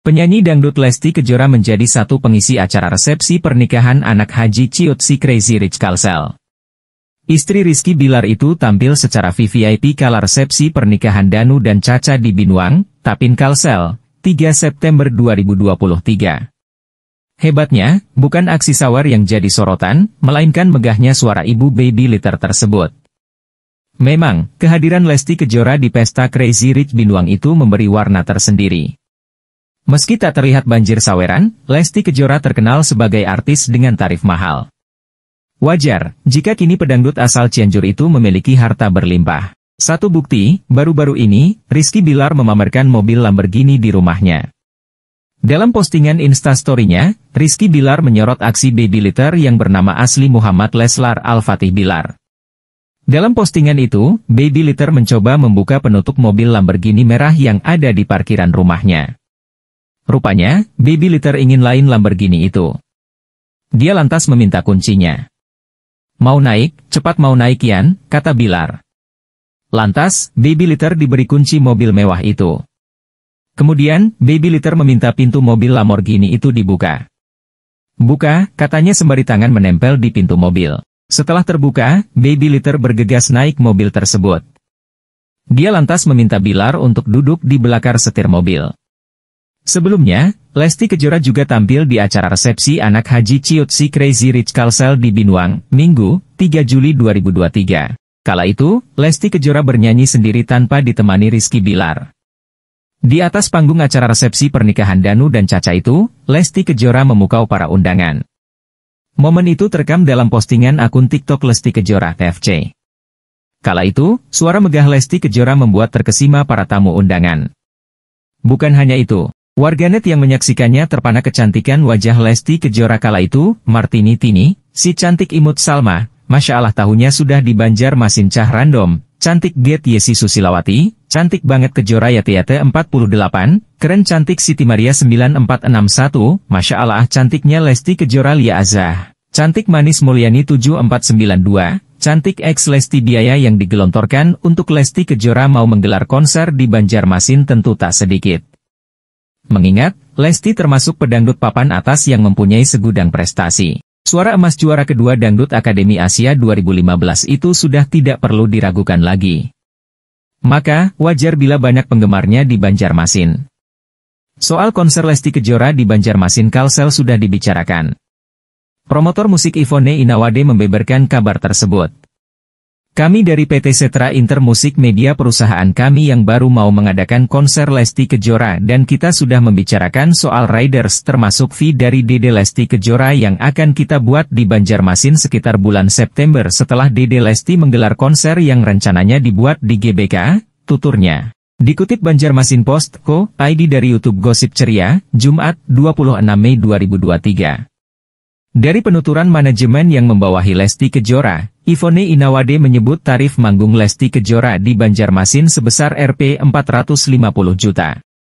Penyanyi dangdut Lesti Kejora menjadi satu pengisi acara resepsi pernikahan anak haji Ciutsi Crazy Rich Kalsel. Istri Rizky Bilar itu tampil secara VVIP kala resepsi pernikahan Danu dan Caca di Binuang, Tapin Kalsel, 3 September 2023. Hebatnya, bukan aksi sawar yang jadi sorotan, melainkan megahnya suara ibu baby litter tersebut. Memang, kehadiran Lesti Kejora di pesta Crazy Rich Binuang itu memberi warna tersendiri. Meski tak terlihat banjir saweran, Lesti Kejora terkenal sebagai artis dengan tarif mahal. Wajar, jika kini pedangdut asal Cianjur itu memiliki harta berlimpah. Satu bukti, baru-baru ini, Rizky Bilar memamerkan mobil Lamborghini di rumahnya. Dalam postingan instastorynya, Rizky Bilar menyorot aksi baby litter yang bernama asli Muhammad Leslar Al-Fatih Bilar. Dalam postingan itu, baby litter mencoba membuka penutup mobil Lamborghini merah yang ada di parkiran rumahnya. Rupanya, baby litter ingin lain Lamborghini itu. Dia lantas meminta kuncinya. Mau naik, cepat mau naik Yan, kata Bilar. Lantas, baby litter diberi kunci mobil mewah itu. Kemudian, baby litter meminta pintu mobil Lamborghini itu dibuka. Buka, katanya sembari tangan menempel di pintu mobil. Setelah terbuka, baby litter bergegas naik mobil tersebut. Dia lantas meminta Bilar untuk duduk di belakang setir mobil. Sebelumnya, Lesti Kejora juga tampil di acara resepsi anak haji Ciutsi Crazy Rich Kalsel di Binuang, Minggu, 3 Juli 2023. Kala itu, Lesti Kejora bernyanyi sendiri tanpa ditemani Rizky Bilar. Di atas panggung acara resepsi pernikahan Danu dan Caca itu, Lesti Kejora memukau para undangan. Momen itu terekam dalam postingan akun TikTok Lesti Kejora FC. Kala itu, suara megah Lesti Kejora membuat terkesima para tamu undangan. Bukan hanya itu, Warganet yang menyaksikannya terpana kecantikan wajah Lesti Kejora kala itu, Martini Tini, si cantik imut Salma, Masya Allah tahunya sudah di Banjar Masin Cah Random, cantik Get Yesi Susilawati, cantik banget Kejora Yatiate 48, keren cantik Siti Maria 9461, Masya Allah cantiknya Lesti Kejora Lia Azah, cantik manis Mulyani 7492, cantik ex Lesti biaya yang digelontorkan untuk Lesti Kejora mau menggelar konser di Banjarmasin tentu tak sedikit. Mengingat, Lesti termasuk pedangdut papan atas yang mempunyai segudang prestasi. Suara emas juara kedua Dangdut Akademi Asia 2015 itu sudah tidak perlu diragukan lagi. Maka, wajar bila banyak penggemarnya di Banjarmasin. Soal konser Lesti Kejora di Banjarmasin Kalsel sudah dibicarakan. Promotor musik Ivone Inawade membeberkan kabar tersebut. Kami dari PT Setra Intermusik Media perusahaan kami yang baru mau mengadakan konser Lesti Kejora dan kita sudah membicarakan soal riders termasuk fee dari Dede Lesti Kejora yang akan kita buat di Banjarmasin sekitar bulan September setelah Dede Lesti menggelar konser yang rencananya dibuat di GBK, tuturnya. Dikutip Banjarmasin Post, Co, ID dari YouTube Gosip Ceria, Jumat, 26 Mei 2023. Dari penuturan manajemen yang membawahi Lesti Kejora, Ivone Inawade menyebut tarif manggung Lesti Kejora di Banjarmasin sebesar Rp450 juta.